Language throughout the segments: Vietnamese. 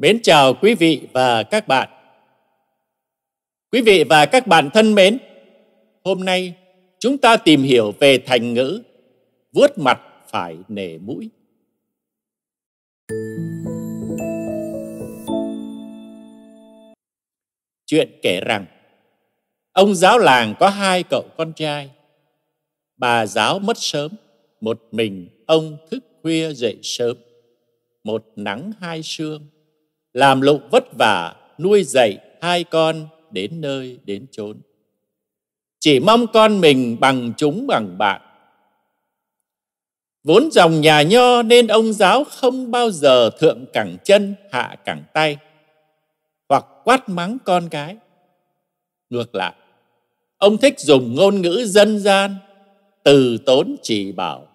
Mến chào quý vị và các bạn. Quý vị và các bạn thân mến, hôm nay chúng ta tìm hiểu về thành ngữ vuốt mặt phải nể mũi. Chuyện kể rằng ông giáo làng có hai cậu con trai. Bà giáo mất sớm, một mình ông thức khuya dậy sớm, một nắng hai sương làm lụng vất vả nuôi dạy hai con đến nơi đến chốn chỉ mong con mình bằng chúng bằng bạn vốn dòng nhà nho nên ông giáo không bao giờ thượng cẳng chân hạ cẳng tay hoặc quát mắng con cái ngược lại ông thích dùng ngôn ngữ dân gian từ tốn chỉ bảo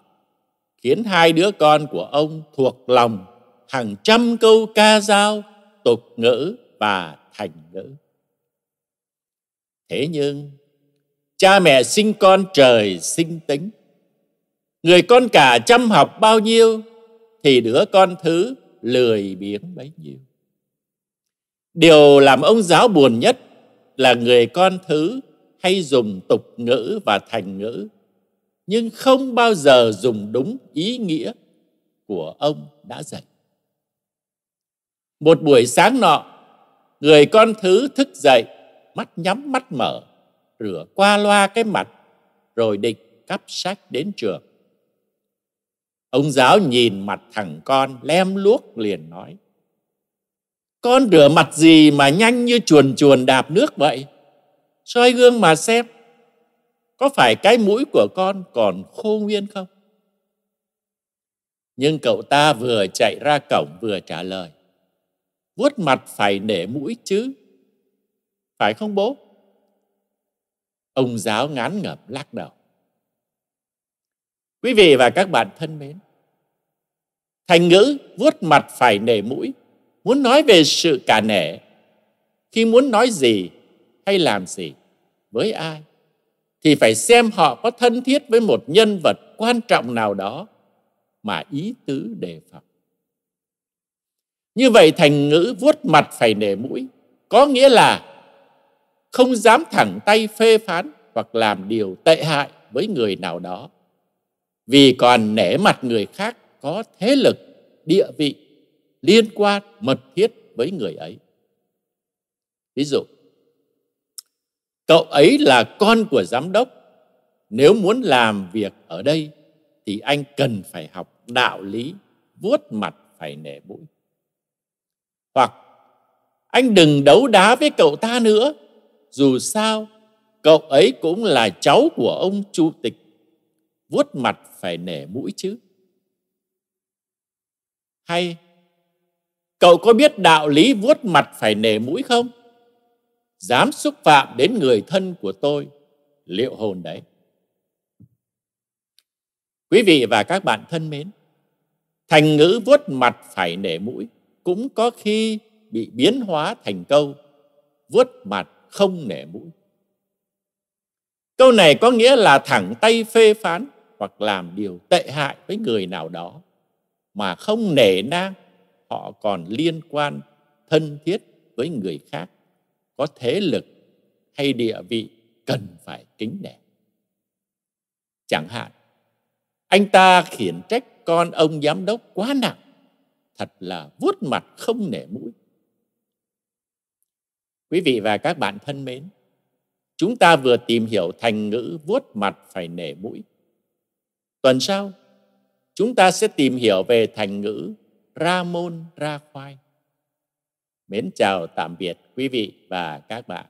khiến hai đứa con của ông thuộc lòng hàng trăm câu ca dao, tục ngữ và thành ngữ. Thế nhưng, cha mẹ sinh con trời sinh tính. Người con cả chăm học bao nhiêu thì đứa con thứ lười biếng bấy nhiêu. Điều làm ông giáo buồn nhất là người con thứ hay dùng tục ngữ và thành ngữ nhưng không bao giờ dùng đúng ý nghĩa của ông đã dạy. Một buổi sáng nọ, người con thứ thức dậy, mắt nhắm mắt mở, rửa qua loa cái mặt, rồi định cắp sách đến trường. Ông giáo nhìn mặt thằng con lem luốc liền nói. Con rửa mặt gì mà nhanh như chuồn chuồn đạp nước vậy? soi gương mà xem có phải cái mũi của con còn khô nguyên không nhưng cậu ta vừa chạy ra cổng vừa trả lời vuốt mặt phải nể mũi chứ. Phải không bố? Ông giáo ngán ngẩm lắc đầu. Quý vị và các bạn thân mến, thành ngữ vuốt mặt phải nể mũi muốn nói về sự cả nể khi muốn nói gì hay làm gì với ai thì phải xem họ có thân thiết với một nhân vật quan trọng nào đó mà ý tứ đề phòng như vậy thành ngữ vuốt mặt phải nể mũi có nghĩa là không dám thẳng tay phê phán hoặc làm điều tệ hại với người nào đó. Vì còn nể mặt người khác có thế lực, địa vị liên quan mật thiết với người ấy. Ví dụ, cậu ấy là con của giám đốc. Nếu muốn làm việc ở đây thì anh cần phải học đạo lý vuốt mặt phải nể mũi. Hoặc anh đừng đấu đá với cậu ta nữa. Dù sao, cậu ấy cũng là cháu của ông chủ tịch. Vuốt mặt phải nể mũi chứ. Hay, cậu có biết đạo lý vuốt mặt phải nể mũi không? Dám xúc phạm đến người thân của tôi, liệu hồn đấy. Quý vị và các bạn thân mến, thành ngữ vuốt mặt phải nể mũi cũng có khi bị biến hóa thành câu vuốt mặt không nể mũi. Câu này có nghĩa là thẳng tay phê phán hoặc làm điều tệ hại với người nào đó mà không nể nang họ còn liên quan thân thiết với người khác có thế lực hay địa vị cần phải kính nể. Chẳng hạn, anh ta khiển trách con ông giám đốc quá nặng thật là vuốt mặt không nể mũi. Quý vị và các bạn thân mến, chúng ta vừa tìm hiểu thành ngữ vuốt mặt phải nể mũi. Tuần sau, chúng ta sẽ tìm hiểu về thành ngữ ra môn ra khoai. Mến chào tạm biệt quý vị và các bạn.